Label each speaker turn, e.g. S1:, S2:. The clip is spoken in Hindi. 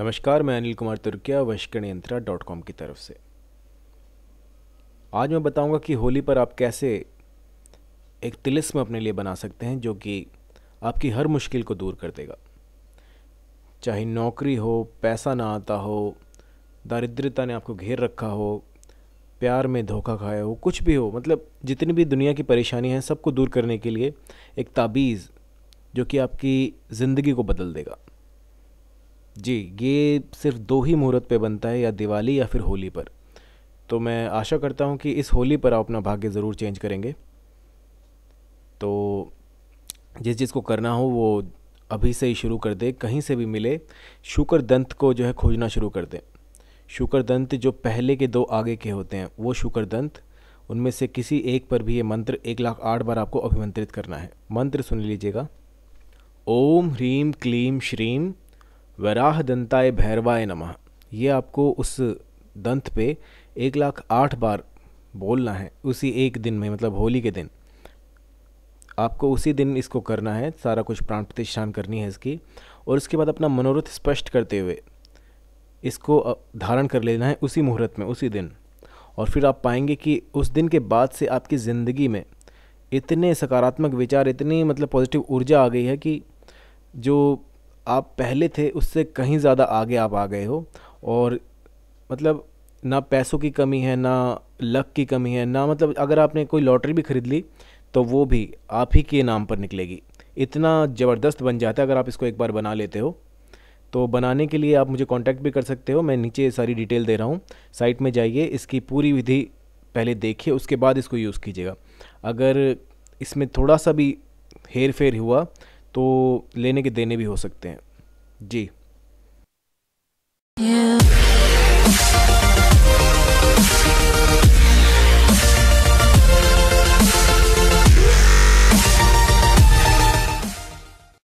S1: नमस्कार मैं अनिल कुमार तुर्किया वशकण यंत्रा डॉट कॉम की तरफ से आज मैं बताऊंगा कि होली पर आप कैसे एक तिलिस्म अपने लिए बना सकते हैं जो कि आपकी हर मुश्किल को दूर कर देगा चाहे नौकरी हो पैसा ना आता हो दारिद्रता ने आपको घेर रखा हो प्यार में धोखा खाया हो कुछ भी हो मतलब जितनी भी दुनिया की परेशानी है सबको दूर करने के लिए एक ताबीज़ जो कि आपकी ज़िंदगी को बदल देगा जी ये सिर्फ दो ही मुहूर्त पे बनता है या दिवाली या फिर होली पर तो मैं आशा करता हूँ कि इस होली पर आप अपना भाग्य ज़रूर चेंज करेंगे तो जिस को करना हो वो अभी से ही शुरू कर दे कहीं से भी मिले शुक्र दंत को जो है खोजना शुरू कर दें शुक्र दंत जो पहले के दो आगे के होते हैं वो शुक्र दंत उनमें से किसी एक पर भी ये मंत्र एक लाख आठ बार आपको अभिमंत्रित करना है मंत्र सुन लीजिएगा ओम ह्रीम क्लीम श्रीम वराह दंताय भैरवाय नमः ये आपको उस दंत पे एक लाख आठ बार बोलना है उसी एक दिन में मतलब होली के दिन आपको उसी दिन इसको करना है सारा कुछ प्राण प्रतिष्ठान करनी है इसकी और उसके बाद अपना मनोरथ स्पष्ट करते हुए इसको धारण कर लेना है उसी मुहूर्त में उसी दिन और फिर आप पाएंगे कि उस दिन के बाद से आपकी ज़िंदगी में इतने सकारात्मक विचार इतनी मतलब पॉजिटिव ऊर्जा आ गई है कि जो आप पहले थे उससे कहीं ज़्यादा आगे आप आ गए हो और मतलब ना पैसों की कमी है ना लक की कमी है ना मतलब अगर आपने कोई लॉटरी भी ख़रीद ली तो वो भी आप ही के नाम पर निकलेगी इतना ज़बरदस्त बन जाता है अगर आप इसको एक बार बना लेते हो तो बनाने के लिए आप मुझे कांटेक्ट भी कर सकते हो मैं नीचे सारी डिटेल दे रहा हूँ साइट में जाइए इसकी पूरी विधि पहले देखिए उसके बाद इसको यूज़ कीजिएगा अगर इसमें थोड़ा सा भी हेर फेर हुआ तो लेने के देने भी हो सकते हैं जी